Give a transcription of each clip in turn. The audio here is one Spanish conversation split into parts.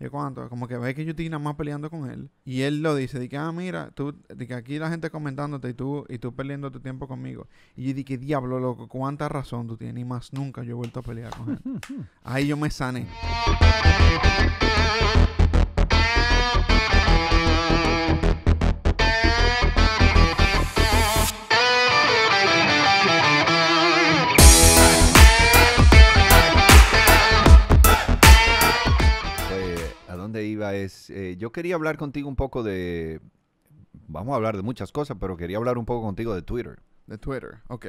Y cuánto, como que ve que yo estoy nada más peleando con él. Y él lo dice, de que, ah, mira, tú, que aquí la gente comentándote y tú, y tú perdiendo tu tiempo conmigo. Y yo dije, diablo, loco, cuánta razón tú tienes. Y más nunca yo he vuelto a pelear con él. Ahí yo me sané. es, eh, yo quería hablar contigo un poco de, vamos a hablar de muchas cosas, pero quería hablar un poco contigo de Twitter. De Twitter, ok.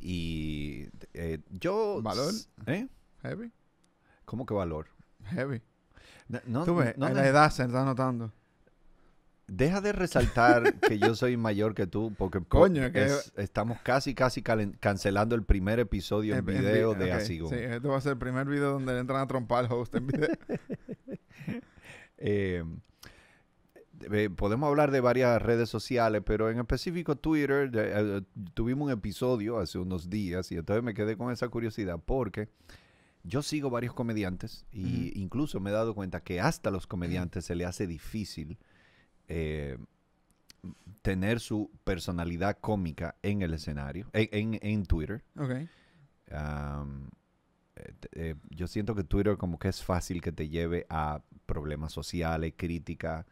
Y eh, yo... ¿Valor? ¿Eh? ¿Heavy? ¿Cómo que valor? Heavy. Tú la edad se está notando. Deja de resaltar que yo soy mayor que tú, porque estamos casi, casi cancelando el primer episodio en, video de Asigo. Este va a ser el primer video donde le entran a trompar al host en video. Em, eh, podemos hablar de varias redes sociales, pero en específico Twitter, eh, tuvimos un episodio hace unos días y entonces me quedé con esa curiosidad porque yo sigo varios comediantes e incluso me he dado cuenta que hasta los comediantes se le hace difícil eh, tener su personalidad cómica en el escenario, en, Twitter. ok eh, yo siento que Twitter como que es fácil que te lleve a problemas sociales, crítica,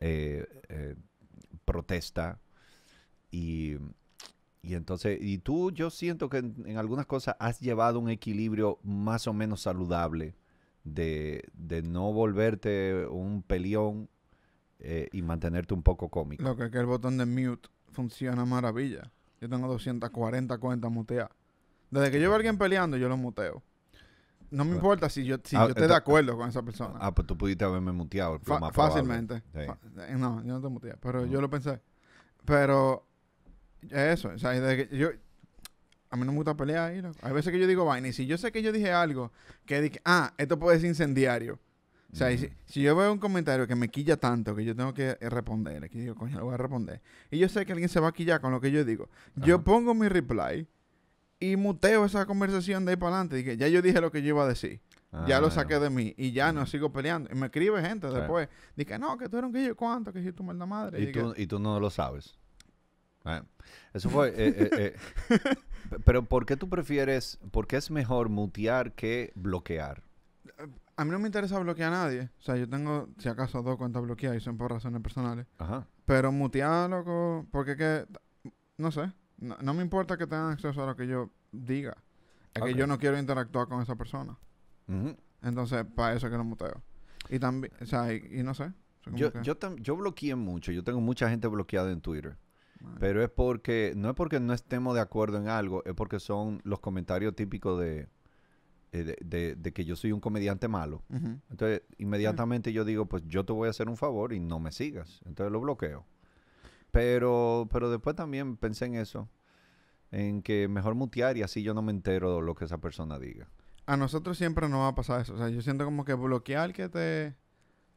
eh, eh, protesta. Y, y, entonces, y tú yo siento que en, algunas cosas has llevado un equilibrio más o menos saludable de, de no volverte un peleón y mantenerte un poco cómico. Lo que es que el botón de mute funciona maravilla. Yo tengo 240 cuentas muteadas. Desde que yo a alguien peleando, yo lo muteo. No me importa si yo, si ah, yo estoy de acuerdo con esa persona. Ah, pues tú pudiste haberme muteado. fácilmente. Eh, no, yo no te muteé, pero yo lo pensé. Pero eso, o sea, que yo, a mí no me gusta pelear ahí. Hay veces que yo digo vaina y si yo sé que yo dije algo que dije, ah, esto puede ser incendiario. O sea, mm. si, yo veo un comentario que me quilla tanto que yo tengo que eh, responder, que digo, coño, lo voy a responder. Y yo sé que alguien se va a quillar con lo que yo digo. Yo pongo mi reply y muteo esa conversación de ahí para adelante. Dije, ya yo dije lo que yo iba a decir. ya lo ah. saqué de mí y ya no sigo peleando. Y me escribe gente después. Dije, no, que tú eres un guillo, ¿cuánto? Que si tu maldad madre. Y, tú, y tú no lo sabes. Ah. eso fue. Eh, eh, eh, pero ¿por qué tú prefieres, por qué es mejor mutear que bloquear? A mí no me interesa bloquear a nadie. O sea, yo tengo, si acaso, dos cuentas bloqueadas y son por razones personales. Ajá. Pero mutear, loco, porque que, no sé. No, no, me importa que tengan acceso a lo que yo diga. Es que yo no quiero interactuar con esa persona. Entonces, para eso es que lo muteo. Y también, o sea, y, no sé. Yo, yo, yo bloqueé mucho. Yo tengo mucha gente bloqueada en Twitter. Pero es porque, no es porque no estemos de acuerdo en algo, es porque son los comentarios típicos de, eh, de, que yo soy un comediante malo. Entonces, inmediatamente yo digo, pues yo te voy a hacer un favor y no me sigas. Entonces lo bloqueo. Pero, pero después también pensé en eso, en que mejor mutear y así yo no me entero de lo que esa persona diga. A nosotros siempre nos va a pasar eso. O sea, yo siento como que bloquear que te,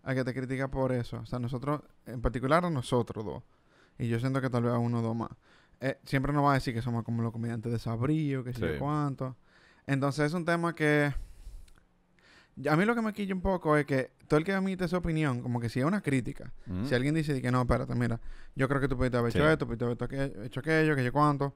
a que te critica por eso. O sea, nosotros, en particular a nosotros dos. Y yo siento que tal vez a uno o dos más. Eh, siempre nos va a decir que somos como los comediantes de Sabrío, que sé de cuánto. Entonces es un tema que a mí lo que me quilla un poco es que todo el que emite su opinión, como que si es una crítica, si mm. alguien dice que no, espérate, mira, yo creo que tú pudiste haber hecho esto, pudiste haber hecho aquello, que yo cuánto,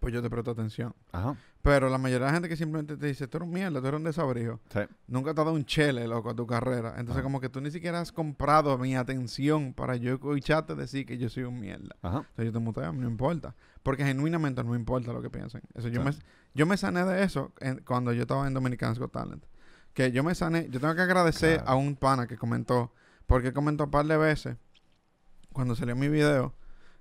pues yo te presto atención. Ajá. Pero la mayoría de la gente que simplemente te dice, tú eres un mierda, tú eres un desabrijo, nunca te ha dado un chele, loco, a tu carrera. Entonces, como que tú ni siquiera has comprado mi atención para yo escucharte decir que yo soy un mierda. Ajá. Entonces, yo te muteo, no importa. Porque genuinamente no importa lo que piensen. Eso, yo, me, yo me sané de eso cuando yo estaba en Dominican Got Talent que yo me sané. Yo tengo que agradecer a un pana que comentó, porque comentó un par de veces cuando salió mi video.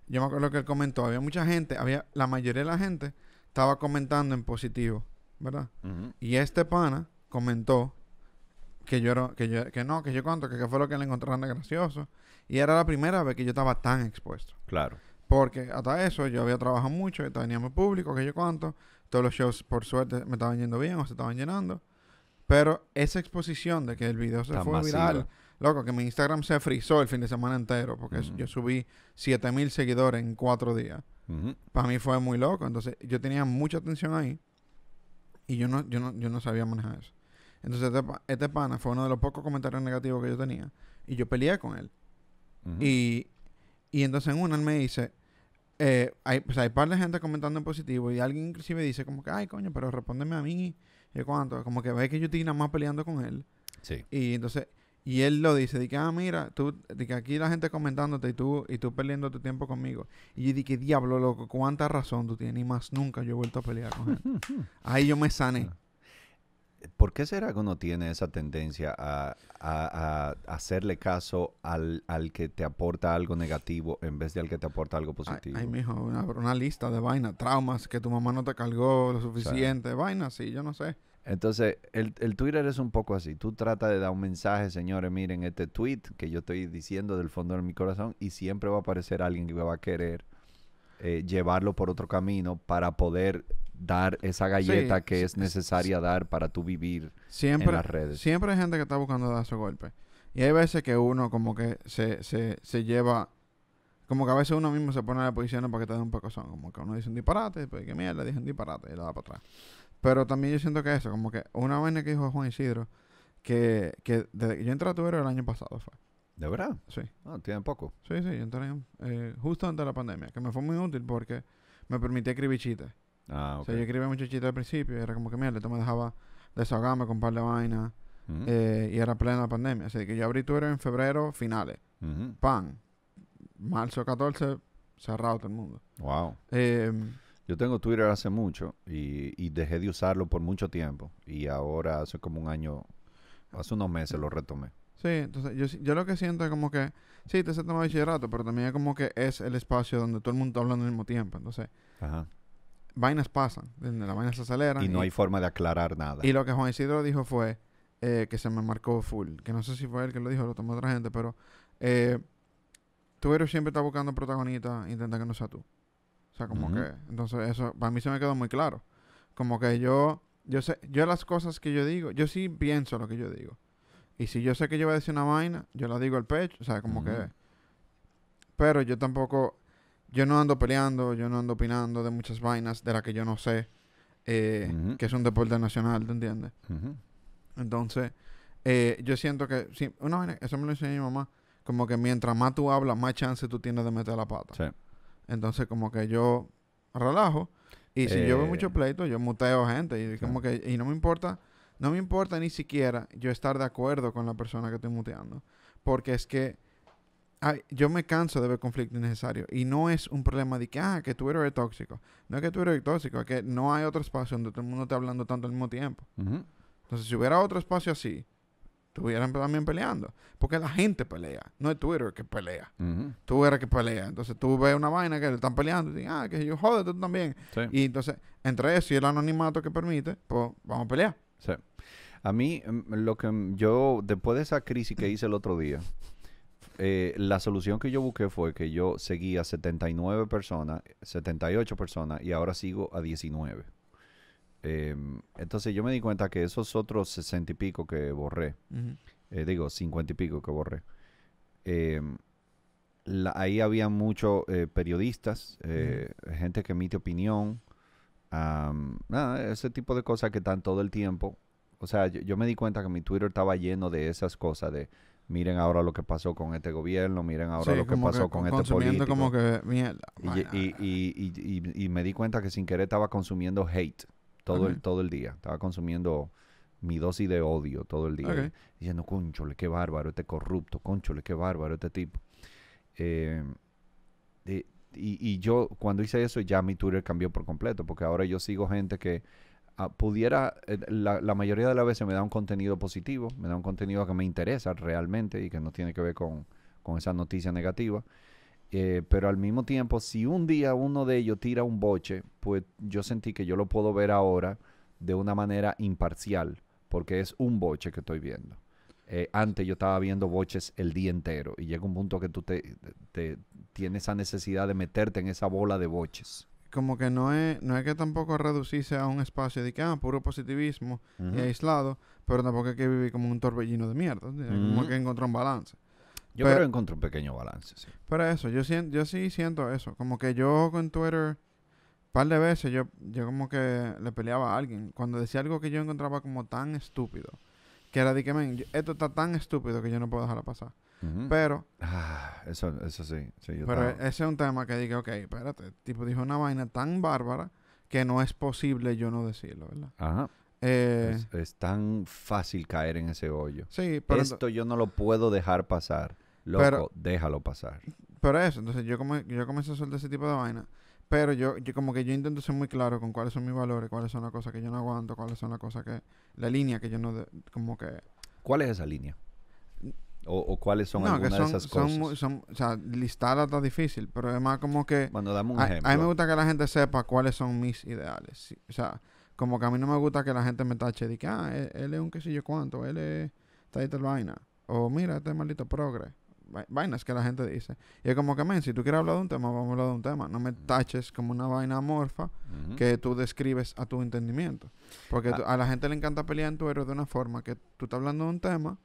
Yo me acuerdo que él comentó, había mucha gente, había la mayoría de la gente estaba comentando en positivo, ¿verdad? Y este pana comentó que yo era, que yo, que no, que yo cuento, que, fue lo que le encontraron de gracioso. Y era la primera vez que yo estaba tan expuesto. Claro. Porque hasta eso yo había trabajado mucho, tenía mi público, que yo cuánto. Todos los shows, por suerte, me estaban yendo bien o se estaban llenando. Pero esa exposición de que el video se fue viral, loco, que mi Instagram se frizó el fin de semana entero, porque yo subí 7000 seguidores en cuatro días. Para mí fue muy loco. Entonces, yo tenía mucha atención ahí y yo no, yo no, yo no sabía manejar eso. Entonces, este, este pana fue uno de los pocos comentarios negativos que yo tenía y yo peleé con él. y, entonces, en una, él me dice. Eh, hay, pues hay par de gente comentando en positivo y alguien inclusive dice como que, ay, coño, pero respóndeme a mí y cuánto, como que ves que yo estoy nada más peleando con él. Sí. Y entonces, y él lo dice, de que, ah, mira, tú, de que aquí la gente comentándote y tú, y tú perdiendo tu tiempo conmigo. Y yo que, diablo, loco, cuánta razón tú tienes, y más nunca yo he vuelto a pelear con él. Ahí yo me sané. Ah. ¿Por qué será que uno tiene esa tendencia a, hacerle caso al, que te aporta algo negativo en vez de al que te aporta algo positivo? Ay, mijo, una, lista de vainas, traumas, que tu mamá no te cargó lo suficiente, vaina, vainas, sí, yo no sé. Entonces, el, Twitter es un poco así. Tú tratas de dar un mensaje, señores, miren este tweet que yo estoy diciendo del fondo de mi corazón y siempre va a aparecer alguien que va a querer eh, llevarlo por otro camino para poder dar esa galleta que es necesaria dar para tu vivir en las redes. Siempre hay gente que está buscando dar su golpe. Y hay veces que uno como que se, lleva... Como que a veces uno mismo se pone a la posición para que te dé un poco son Como que uno dice un disparate, pues que mierda, dije un disparate y lo da para atrás. Pero también yo siento que eso, como que una vez que dijo Juan Isidro, que, que desde que yo entré a tuero el año pasado fue. ¿De verdad? Sí. Ah, tiene poco. Sí, sí, yo entré eh, justo antes de la pandemia, que me fue muy útil porque me permitía escribir chistes. Ah, O yo escribía muchachito al principio era como que, mierda, esto me dejaba desahogarme con un par de vainas. Eh, y era plena pandemia. Así que yo abrí Twitter en febrero, finales. Pan. Marzo 14, cerrado todo el mundo. Wow. Em, yo tengo Twitter hace mucho y, y, dejé de usarlo por mucho tiempo. Y ahora hace como un año, hace unos meses lo retomé. Sí, entonces yo, yo lo que siento es como que, sí, te se toma bachillerato, pero también es como que es el espacio donde todo el mundo está hablando al mismo tiempo. Entonces, Ajá vainas pasan, las vainas se aceleran. Y no hay forma de aclarar nada. Y lo que Juan Isidro dijo fue eh, que se me marcó full, que no sé si fue él que lo dijo, lo tomó otra gente, pero eh, Twitter siempre está buscando protagonista. intenta que no sea tú. O sea, como que, entonces eso para mí se me quedó muy claro. Como que yo, yo sé, yo las cosas que yo digo, yo sí pienso lo que yo digo. Y si yo sé que yo voy a decir una vaina, yo la digo al pecho, o sea, como que... Pero yo tampoco yo no ando peleando, yo no ando opinando de muchas vainas de las que yo no sé, eh, que es un deporte nacional, ¿te entiendes? Entonces, eh, yo siento que, eso me lo enseñó mi mamá, como que mientras más tú hablas, más chance tú tienes de meter la pata. Entonces, como que yo relajo. Y si yo veo eh. mucho pleito, yo muteo gente. Y, que, y no me importa, no me importa ni siquiera yo estar de acuerdo con la persona que estoy muteando. Porque es que yo me canso de ver conflicto innecesario. Y no es un problema de que, ah, que Twitter es tóxico. No es que Twitter es tóxico, es que no hay otro espacio donde todo el mundo esté hablando tanto al mismo tiempo. Entonces, si hubiera otro espacio así, estuvieran también peleando. Porque la gente pelea. No es Twitter que pelea. tú Twitter que pelea. Entonces, tú ves una vaina que le están peleando y dices, ah, que yo joder tú también. Y entonces, entre eso y el anonimato que permite, pues vamos a pelear. A mí, em, lo que yo, después de esa crisis que hice el otro día, eh, la solución que yo busqué fue que yo seguía 79 personas, 78 personas y ahora sigo a 19. Em, entonces yo me di cuenta que esos otros 60 y pico que borré, eh, digo 50 y pico que borré, em, ahí había muchos eh, periodistas, gente que emite opinión, ese tipo de cosas que están todo el tiempo. O sea, yo me di cuenta que mi Twitter estaba lleno de esas cosas, de miren ahora lo que pasó con este gobierno, miren ahora lo que pasó con este político. Como que y, y, y, y, me di cuenta que sin querer estaba consumiendo hate todo, el, todo el día. Estaba consumiendo mi dosis de odio todo el día. Diciendo, conchole, qué bárbaro este corrupto, conchole, qué bárbaro este tipo. Eh, eh, y, y yo, cuando hice eso, ya mi Twitter cambió por completo, porque ahora yo sigo gente que Ah, pudiera, eh, la, mayoría de las veces me da un contenido positivo, me da un contenido que me interesa realmente y que no tiene que ver con, esa noticia negativa. Eh, pero al mismo tiempo, si un día uno de ellos tira un boche, pues yo sentí que yo lo puedo ver ahora de una manera imparcial, porque es un boche que estoy viendo. Eh, antes yo estaba viendo boches el día entero y llega un punto que tú te, te, tienes esa necesidad de meterte en esa bola de boches como que no es, no es que tampoco reducirse a un espacio de que, ah, puro positivismo y aislado, pero tampoco hay que vivir como un torbellino de mierda. Como que encontrar un balance. Yo creo que encontré un pequeño balance, Pero eso, yo, yo sí siento eso. Como que yo con Twitter, par de veces, yo, yo como que le peleaba a alguien. Cuando decía algo que yo encontraba como tan estúpido, que era de que, esto está tan estúpido que yo no puedo dejarlo pasar. Pero. Ah, eso, sí. pero e, ese es un tema que dije, ok, espérate. tipo dijo una vaina tan bárbara que no es posible yo no decirlo, ¿verdad? Ajá. Eh, es, tan fácil caer en ese hoyo. Sí, pero. Esto yo no lo puedo dejar pasar. Loco, déjalo pasar. Pero eso, entonces yo, como, yo comencé a hacer ese tipo de vaina. Pero yo, yo, como que yo intento ser muy claro con cuáles son mis valores, cuáles son las cosas que yo no aguanto, cuáles son las cosas que... La línea que yo no... como que... ¿Cuál es esa línea? O, cuáles son algunas de esas cosas? o sea, listarlas está difícil, pero es como que... Cuando un a, ejemplo. A mí me gusta que la gente sepa cuáles son mis ideales. o sea, como que a mí no me gusta que la gente me tache de que, ah, e, él, es un qué sé yo cuánto, él es la vaina. O mira, este maldito progre. Vainas que la gente dice. Y es como que, men, si tú quieres hablar de un tema, vamos a hablar de un tema. No me taches como una vaina amorfa que tú describes a tu entendimiento. Porque ah. a la gente le encanta pelear en tu héroe de una forma que tú estás hablando de un tema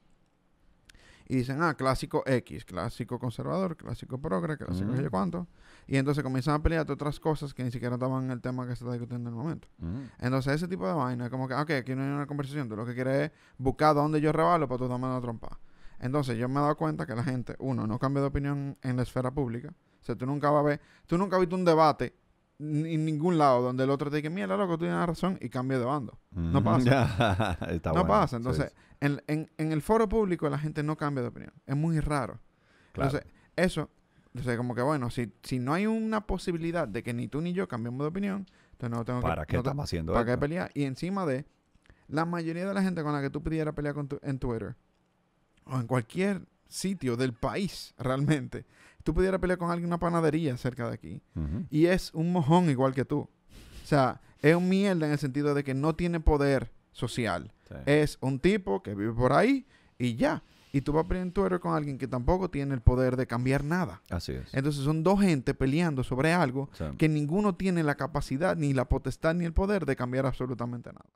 y dicen, ah, clásico X, clásico conservador, clásico progre, clásico no mm. cuánto. Y entonces comienzan a pelear otras cosas que ni siquiera estaban en el tema que se está discutiendo en el momento. Mm. Entonces, ese tipo de vaina, como que, ok, aquí no hay una conversación, tú lo que quieres es buscar dónde yo rebalo para tú darme la trompa. Entonces, yo me he dado cuenta que la gente, uno, no cambia de opinión en la esfera pública. O sea, tú nunca vas a ver, tú nunca has visto un debate en ningún lado donde el otro te diga, mira, loco, tú tienes razón y cambie de bando. No pasa. no pasa. Entonces, en, el foro público la gente no cambia de opinión. Es muy raro. Entonces, eso, entonces como que bueno, si, si no hay una posibilidad de que ni tú ni yo cambiemos de opinión, entonces no tengo que... ¿Para qué estamos haciendo ¿Para qué pelear? Y encima de, la mayoría de la gente con la que tú pidieras pelear en Twitter o en cualquier sitio del país realmente, tú pudieras pelear con alguien en una panadería cerca de aquí. Y es un mojón igual que tú. O sea, es un mierda en el sentido de que no tiene poder social. Es un tipo que vive por ahí y ya. Y tú vas a pelear en tu con alguien que tampoco tiene el poder de cambiar nada. Así es. Entonces son dos gente peleando sobre algo que ninguno tiene la capacidad, ni la potestad, ni el poder de cambiar absolutamente nada.